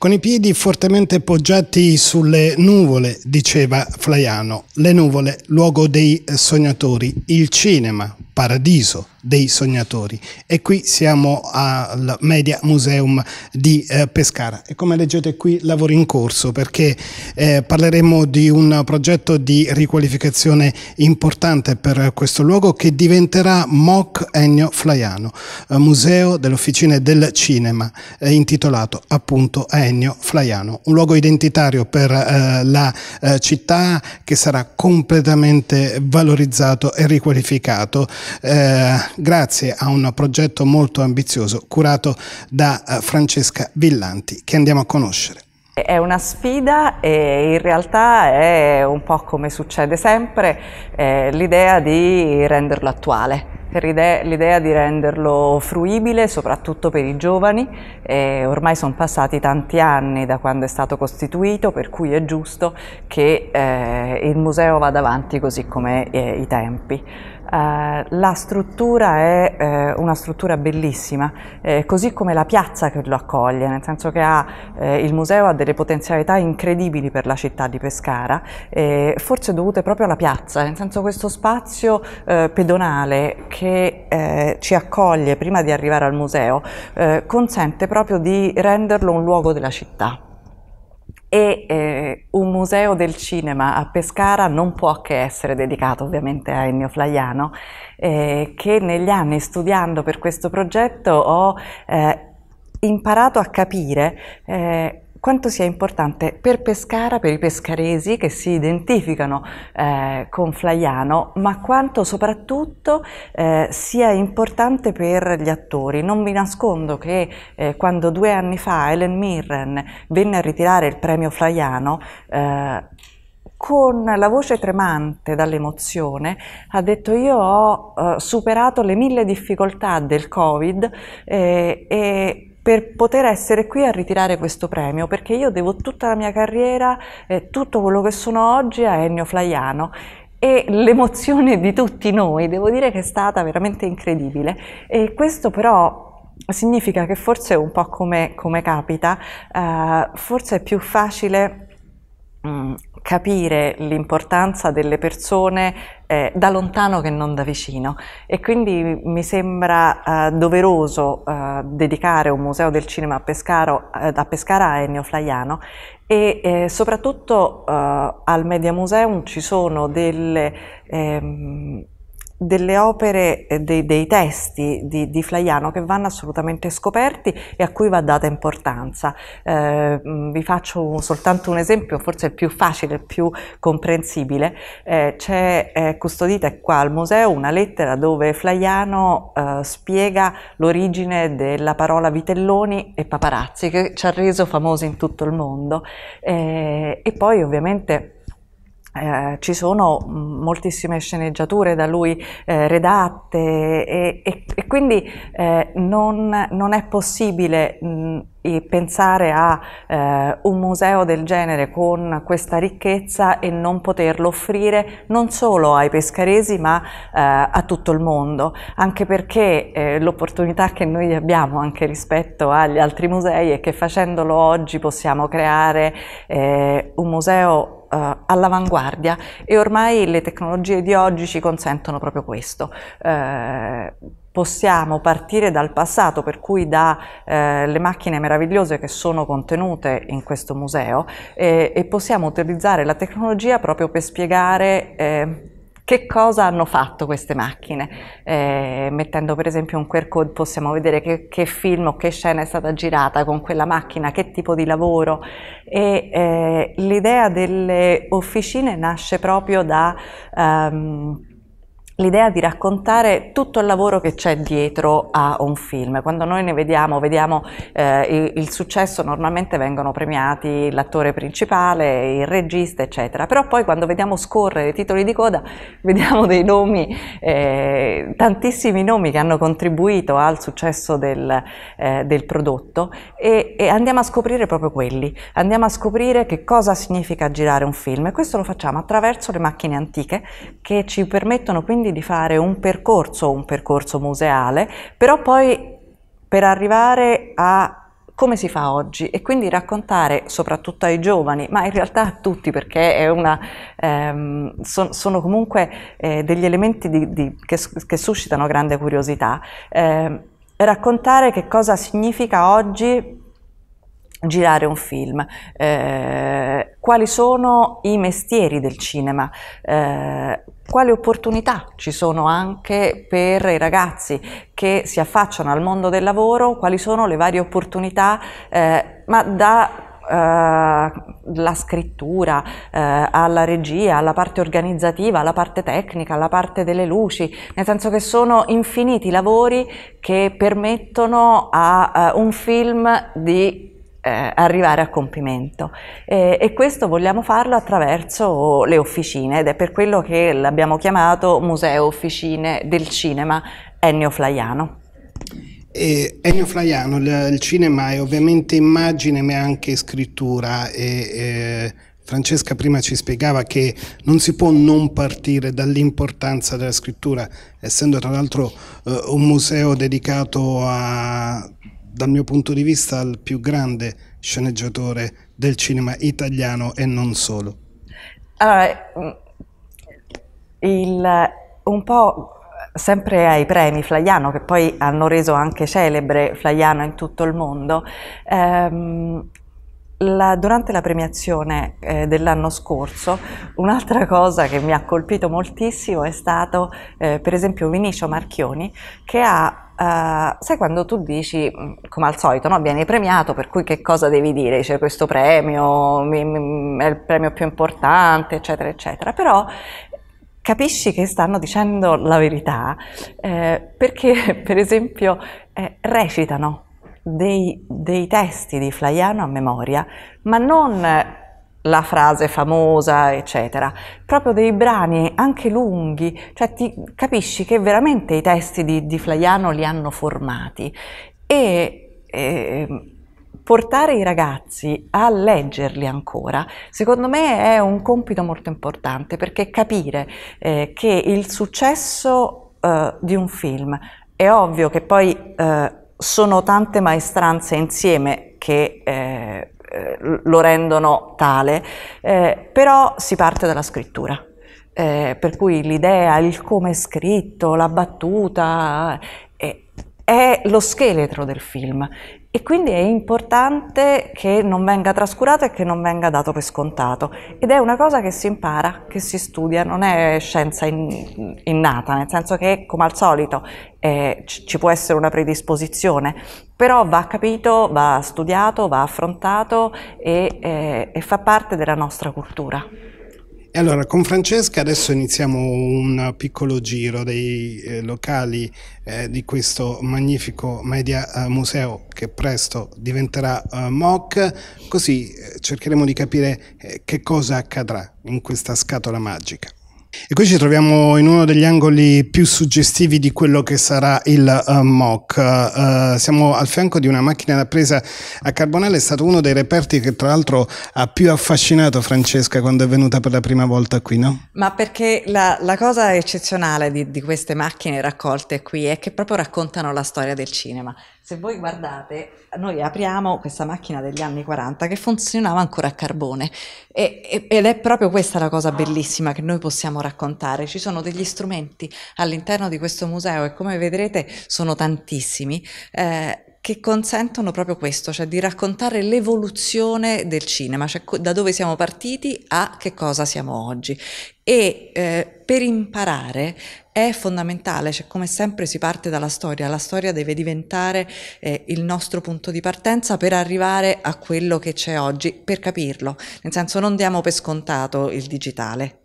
Con i piedi fortemente poggiati sulle nuvole, diceva Flaiano, le nuvole, luogo dei sognatori, il cinema, paradiso dei sognatori. E qui siamo al Media Museum di eh, Pescara. E come leggete qui, lavori in corso perché eh, parleremo di un progetto di riqualificazione importante per questo luogo che diventerà Mock Ennio Flaiano, eh, Museo delle Officine del Cinema, eh, intitolato appunto a Ennio millennio flaiano, un luogo identitario per eh, la eh, città che sarà completamente valorizzato e riqualificato eh, grazie a un progetto molto ambizioso curato da eh, Francesca Villanti che andiamo a conoscere. È una sfida e in realtà è un po' come succede sempre eh, l'idea di renderlo attuale per l'idea di renderlo fruibile soprattutto per i giovani. Eh, ormai sono passati tanti anni da quando è stato costituito, per cui è giusto che eh, il museo vada avanti così come eh, i tempi. Eh, la struttura è uh, una struttura bellissima, eh, così come la piazza che lo accoglie, nel senso che ha, eh, il museo ha delle potenzialità incredibili per la città di Pescara, eh, forse dovute proprio alla piazza, nel senso questo spazio eh, pedonale che ci accoglie prima di arrivare al museo consente proprio di renderlo un luogo della città e eh, un museo del cinema a Pescara non può che essere dedicato ovviamente a Ennio Flaiano, eh, che negli anni studiando per questo progetto ho eh, imparato a capire eh, quanto sia importante per Pescara, per i pescaresi che si identificano eh, con Flaiano, ma quanto soprattutto eh, sia importante per gli attori. Non vi nascondo che eh, quando due anni fa Helen Mirren venne a ritirare il premio Flaiano, eh, con la voce tremante dall'emozione ha detto io ho eh, superato le mille difficoltà del Covid eh, e per poter essere qui a ritirare questo premio, perché io devo tutta la mia carriera, eh, tutto quello che sono oggi a Ennio Flaiano e l'emozione di tutti noi, devo dire che è stata veramente incredibile. E questo però significa che forse un po' come, come capita, eh, forse è più facile mh, mm, capire l'importanza delle persone eh, da lontano che non da vicino e quindi mi sembra eh, doveroso eh, dedicare un museo del cinema a, Pescaro, eh, a Pescara a Ennio Flaiano e eh, soprattutto eh, al Media Museum ci sono delle... Ehm, delle opere, eh, dei, dei testi di, di, Flaiano che vanno assolutamente scoperti e a cui va data importanza. Eh, mm, vi faccio un, soltanto un esempio, forse il più facile, il più comprensibile. Eh, c'è custodita qua al museo una lettera dove Flaiano eh, spiega l'origine della parola vitelloni e paparazzi che ci ha reso famosi in tutto il mondo eh, e poi ovviamente eh, ci sono mm, moltissime sceneggiature da lui eh, redatte e, e, e quindi eh, non, non, è possibile mh, mm, pensare a eh, un museo del genere con questa ricchezza e non poterlo offrire non solo ai pescaresi ma eh, a tutto il mondo, anche perché eh, l'opportunità che noi abbiamo anche rispetto agli altri musei è che facendolo oggi possiamo creare un museo eh, all'avanguardia e ormai le tecnologie di oggi ci consentono proprio questo. Eh, possiamo partire dal passato, per cui dalle eh, macchine meravigliose che sono contenute in questo museo e, eh, e possiamo utilizzare la tecnologia proprio per spiegare eh, che cosa hanno fatto queste macchine? Eh, mettendo per esempio un QR code possiamo vedere che, che, film o che scena è stata girata con quella macchina, che tipo di lavoro. E eh, l'idea delle officine nasce proprio da... Um, l'idea di raccontare tutto il lavoro che c'è dietro a un film. Quando noi ne vediamo, vediamo eh, il, il, successo, normalmente vengono premiati l'attore principale, il regista, eccetera. Però poi quando vediamo scorrere i titoli di coda, vediamo dei nomi, eh, tantissimi nomi che hanno contribuito al successo del, eh, del prodotto e, e andiamo a scoprire proprio quelli. Andiamo a scoprire che cosa significa girare un film e questo lo facciamo attraverso le macchine antiche che ci permettono quindi quindi di fare un percorso, un percorso museale, però poi per arrivare a come si fa oggi e quindi raccontare soprattutto ai giovani, ma in realtà a tutti perché una, ehm, son, sono comunque eh, degli elementi di, di, che, che, suscitano grande curiosità, eh, raccontare che cosa significa oggi girare un film. Eh, quali sono i mestieri del cinema? Eh, quali opportunità ci sono anche per i ragazzi che si affacciano al mondo del lavoro? Quali sono le varie opportunità? Eh, ma da eh, la scrittura, eh, alla regia, alla parte organizzativa, alla parte tecnica, alla parte delle luci, nel senso che sono infiniti lavori che permettono a, a eh, un film di eh, arrivare a compimento eh, e questo vogliamo farlo attraverso le officine ed è per quello che l'abbiamo chiamato Museo Officine del Cinema Ennio Flaiano. Eh, Ennio Flaiano, il, cinema è ovviamente immagine ma è anche scrittura e, Francesca prima ci spiegava che non si può non partire dall'importanza della scrittura, essendo tra l'altro eh, un museo dedicato a dal mio punto di vista il più grande sceneggiatore del cinema italiano e non solo. Allora, eh, il, un po' sempre ai premi Flaiano, che poi hanno reso anche celebre Flaiano in tutto il mondo, ehm, la, durante la premiazione eh, dell'anno scorso, un'altra cosa che mi ha colpito moltissimo è stato eh, per esempio Vinicio Marchioni che ha Uh, sai quando tu dici, mm, come al solito, no? vieni premiato, per cui che cosa devi dire? C'è questo premio, mi, mi, è il premio più importante, eccetera, eccetera. Però capisci che stanno dicendo la verità eh, perché, per esempio, eh, recitano dei, dei, testi di Flaiano a memoria, ma non la frase famosa, eccetera. Proprio dei brani anche lunghi, cioè ti capisci che veramente i testi di, di Flaiano li hanno formati e eh, portare i ragazzi a leggerli ancora, secondo me è un compito molto importante perché capire eh, che il successo eh, di un film è ovvio che poi eh, sono tante maestranze insieme che eh, eh, lo rendono tale, eh, però si parte dalla scrittura. Eh, per cui l'idea, il come è scritto, la battuta, eh, è lo scheletro del film e quindi è importante che non venga trascurato e che non venga dato per scontato. Ed è una cosa che si impara, che si studia, non è scienza in, innata, nel senso che come al solito eh, ci può essere una predisposizione, però va capito, va studiato, va affrontato e, eh, e fa parte della nostra cultura. E allora con Francesca adesso iniziamo un piccolo giro dei eh, locali eh, di questo magnifico media eh, museo che presto diventerà eh, MOC, così eh, cercheremo di capire eh, che cosa accadrà in questa scatola magica. E qui ci troviamo in uno degli angoli più suggestivi di quello che sarà il uh, mock. Uh, siamo al fianco di una macchina da presa a carbonale, è stato uno dei reperti che tra l'altro ha più affascinato Francesca quando è venuta per la prima volta qui, no? Ma perché la, la cosa eccezionale di, di queste macchine raccolte qui è che proprio raccontano la storia del cinema se voi guardate, noi apriamo questa macchina degli anni 40 che funzionava ancora a carbone e, ed è proprio questa la cosa bellissima che noi possiamo raccontare. Ci sono degli strumenti all'interno di questo museo e come vedrete sono tantissimi. Eh, che consentono proprio questo, cioè di raccontare l'evoluzione del cinema, cioè da dove siamo partiti a che cosa siamo oggi. E eh, per imparare è fondamentale, cioè come sempre si parte dalla storia, la storia deve diventare eh, il nostro punto di partenza per arrivare a quello che c'è oggi, per capirlo, nel senso non diamo per scontato il digitale,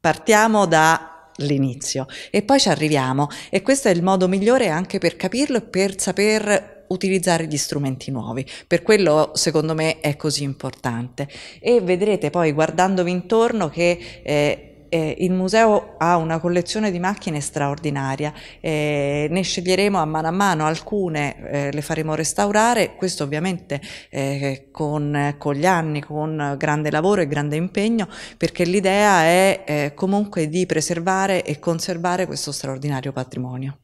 partiamo da l'inizio e poi ci arriviamo e questo è il modo migliore anche per capirlo e per saper utilizzare gli strumenti nuovi. Per quello secondo me è così importante e vedrete poi guardandovi intorno che eh, eh, il museo ha una collezione di macchine straordinaria, eh, ne sceglieremo a mano a mano alcune, eh, le faremo restaurare, questo ovviamente eh, con, con, gli anni, con grande lavoro e grande impegno, perché l'idea è eh, comunque di preservare e conservare questo straordinario patrimonio.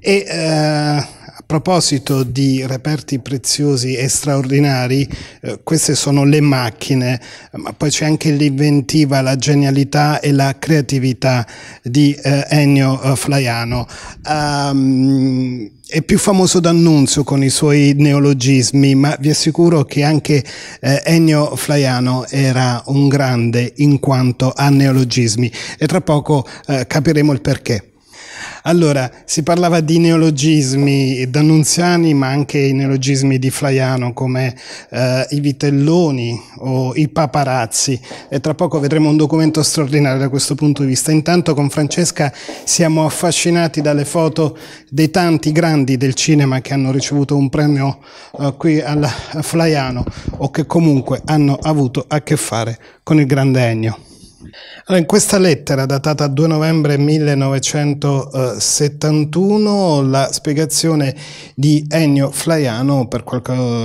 E eh, a proposito di reperti preziosi e straordinari, eh, queste sono le macchine, ma poi c'è anche l'inventiva, la genialità e la creatività di eh, Ennio eh, Flaiano. Um, è più famoso D'Annunzio con i suoi neologismi, ma vi assicuro che anche eh, Ennio Flaiano era un grande in quanto a neologismi e tra poco eh, capiremo il perché. Allora, si parlava di neologismi d'annunziani, ma anche i neologismi di Flaiano come eh, i vitelloni o i paparazzi. E tra poco vedremo un documento straordinario da questo punto di vista. Intanto con Francesca siamo affascinati dalle foto dei tanti grandi del cinema che hanno ricevuto un premio eh, qui alla, a Flaiano o che comunque hanno avuto a che fare con il grande Ennio. Allora, in questa lettera datata 2 novembre 1971 la spiegazione di Ennio Flaiano per quel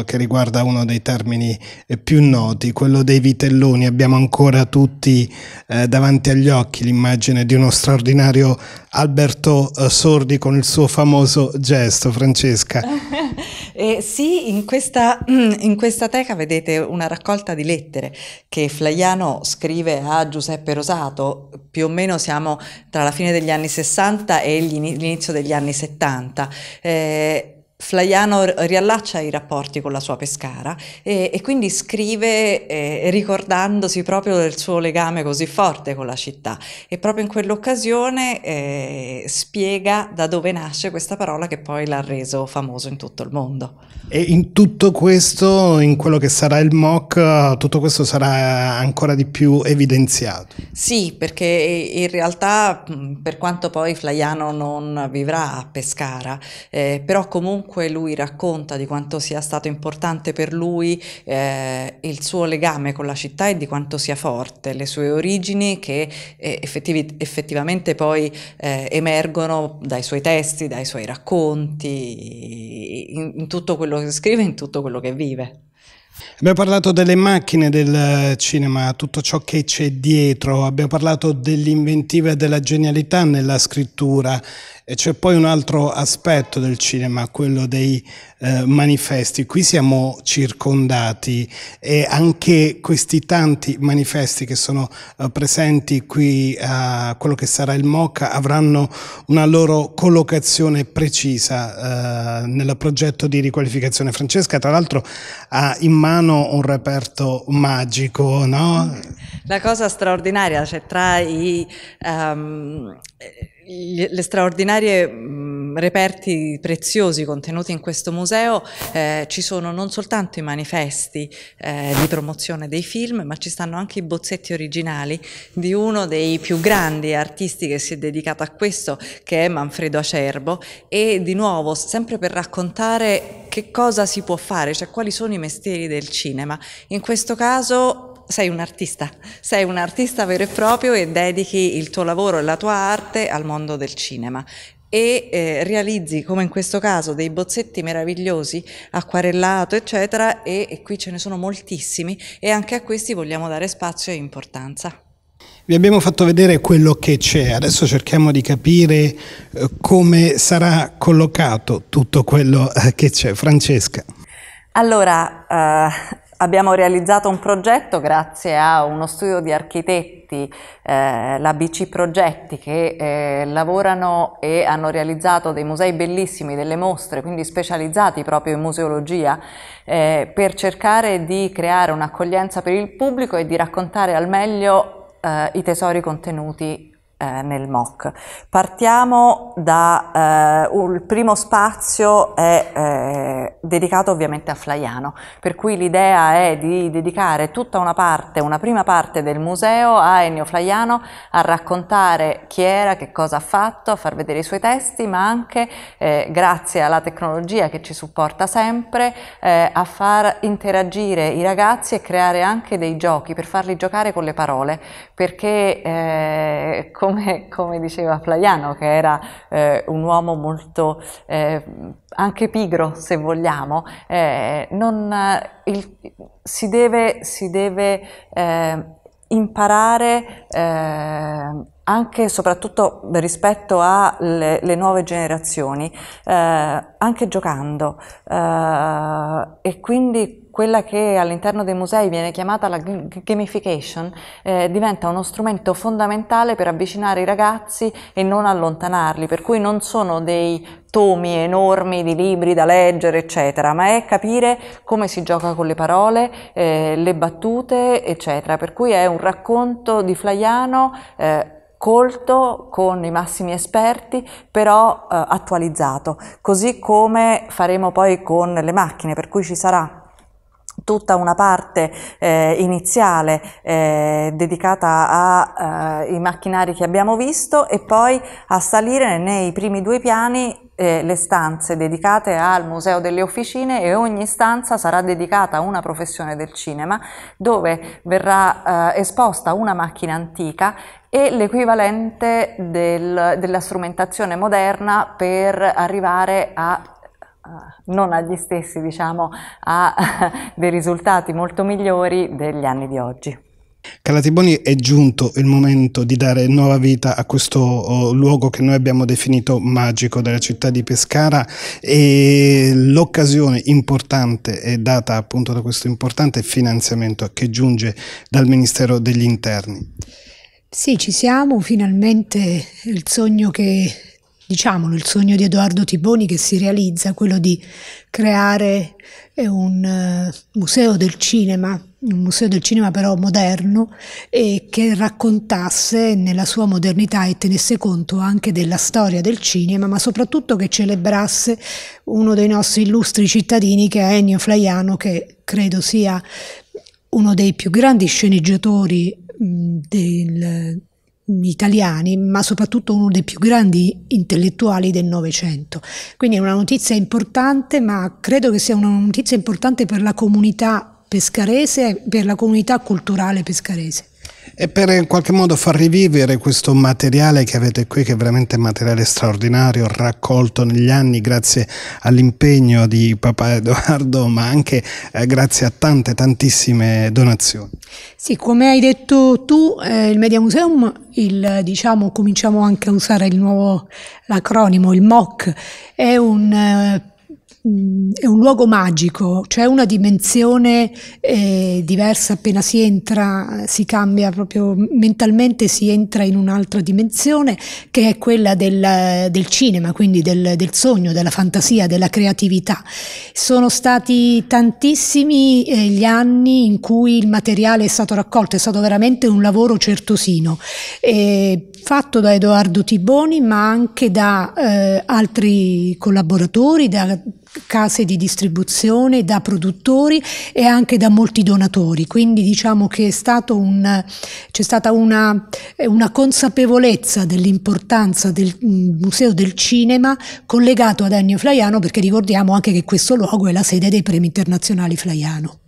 che riguarda uno dei termini eh, più noti, quello dei vitelloni, abbiamo ancora tutti eh, davanti agli occhi l'immagine di uno straordinario Alberto eh, Sordi con il suo famoso gesto, Francesca. Eh, sì, in questa, in questa, teca vedete una raccolta di lettere che Flaiano scrive a Giuseppe Rosato, più o meno siamo tra la fine degli anni 60 e l'inizio degli anni 70. Eh, Flaiano riallaccia i rapporti con la sua Pescara e, e quindi scrive eh, ricordandosi proprio del suo legame così forte con la città e proprio in quell'occasione eh, spiega da dove nasce questa parola che poi l'ha reso famoso in tutto il mondo. E in tutto questo, in quello che sarà il mock, tutto questo sarà ancora di più evidenziato. Sì, perché in realtà per quanto poi Flaiano non vivrà a Pescara, eh, però comunque comunque lui racconta di quanto sia stato importante per lui eh, il suo legame con la città e di quanto sia forte, le sue origini che eh, effettivi, effettivamente poi eh, emergono dai suoi testi, dai suoi racconti, in, in tutto quello che scrive, in tutto quello che vive. Abbiamo parlato delle macchine del cinema, tutto ciò che c'è dietro, abbiamo parlato dell'inventiva e della genialità nella scrittura e c'è poi un altro aspetto del cinema, quello dei eh, manifesti. Qui siamo circondati e anche questi tanti manifesti che sono eh, presenti qui a quello che sarà il MOC avranno una loro collocazione precisa eh, nel progetto di riqualificazione. Francesca, tra l'altro, ha in mano un reperto magico, no? La cosa straordinaria, cioè tra i... Um, le straordinarie mm, reperti preziosi contenuti in questo museo eh, ci sono non soltanto i manifesti eh, di promozione dei film ma ci stanno anche i bozzetti originali di uno dei più grandi artisti che si è dedicato a questo che è Manfredo Acerbo e di nuovo sempre per raccontare che cosa si può fare, cioè quali sono i mestieri del cinema. In questo caso sei un artista, sei un artista vero e proprio e dedichi il tuo lavoro e la tua arte al mondo del cinema e eh, realizzi come in questo caso dei bozzetti meravigliosi acquarellato eccetera e, e qui ce ne sono moltissimi e anche a questi vogliamo dare spazio e importanza. Vi abbiamo fatto vedere quello che c'è, adesso cerchiamo di capire eh, come sarà collocato tutto quello eh, che c'è. Francesca. Allora, uh Abbiamo realizzato un progetto grazie a uno studio di architetti, eh, la Progetti, che eh, lavorano e hanno realizzato dei musei bellissimi, delle mostre, quindi specializzati proprio in museologia, eh, per cercare di creare un'accoglienza per il pubblico e di raccontare al meglio eh, i tesori contenuti eh, nel MOC. Partiamo da, eh, primo spazio è eh, dedicato ovviamente a Flaiano, per cui l'idea è di dedicare tutta una parte, una prima parte del museo a Ennio Flaiano, a raccontare chi era, che cosa ha fatto, a far vedere i suoi testi, ma anche eh, grazie alla tecnologia che ci supporta sempre, eh, a far interagire i ragazzi e creare anche dei giochi per farli giocare con le parole, perché con eh, come, come diceva Flaiano, che era eh, un uomo molto eh, anche pigro, se vogliamo, eh, non, eh, il, si deve, si deve eh, imparare anche e soprattutto rispetto alle nuove generazioni, anche giocando e quindi quella che all'interno dei musei viene chiamata la gamification, eh, diventa uno strumento fondamentale per avvicinare i ragazzi e non allontanarli, per cui non sono dei tomi enormi di libri da leggere, eccetera, ma è capire come si gioca con le parole, eh, le battute, eccetera. Per cui è un racconto di Flaiano eh, colto con i massimi esperti, però eh, attualizzato, così come faremo poi con le macchine, per cui ci sarà tutta una parte eh, iniziale eh, dedicata ai eh, macchinari che abbiamo visto e poi a salire nei primi due piani eh, le stanze dedicate al Museo delle Officine e ogni stanza sarà dedicata a una professione del cinema dove verrà eh, esposta una macchina antica e l'equivalente del, della strumentazione moderna per arrivare a eh, non agli stessi, diciamo, ha dei risultati molto migliori degli anni di oggi. Calatiboni è giunto il momento di dare nuova vita a questo oh, luogo che noi abbiamo definito magico della città di Pescara e l'occasione importante è data appunto da questo importante finanziamento che giunge dal Ministero degli Interni. Sì, ci siamo, finalmente il sogno che diciamolo, il sogno di Edoardo Tiboni che si realizza, quello di creare eh, un eh, museo del cinema, un museo del cinema però moderno e che raccontasse nella sua modernità e tenesse conto anche della storia del cinema, ma soprattutto che celebrasse uno dei nostri illustri cittadini che è Ennio Flaiano, che credo sia uno dei più grandi sceneggiatori del italiani, ma soprattutto uno dei più grandi intellettuali del Novecento. Quindi è una notizia importante, ma credo che sia una notizia importante per la comunità pescarese, per la comunità culturale pescarese e per in qualche modo far rivivere questo materiale che avete qui, che è veramente materiale straordinario, raccolto negli anni grazie all'impegno di papà Edoardo, ma anche eh, grazie a tante, tantissime donazioni. Sì, come hai detto tu, eh, il Media Museum, il, diciamo, cominciamo anche a usare il nuovo acronimo, il MOC, è un... Eh, è un luogo magico, c'è cioè una dimensione eh, diversa appena si entra, si cambia proprio mentalmente, si entra in un'altra dimensione che è quella del, del cinema, quindi del, del, sogno, della fantasia, della creatività. Sono stati tantissimi eh, gli anni in cui il materiale è stato raccolto, è stato veramente un lavoro certosino, eh, fatto da Edoardo Tiboni ma anche da eh, altri collaboratori, da case di distribuzione, da produttori e anche da molti donatori. Quindi diciamo che un, c'è stata una, una consapevolezza dell'importanza del mm, Museo del Cinema collegato ad Ennio Flaiano perché ricordiamo anche che questo luogo è la sede dei premi internazionali Flaiano.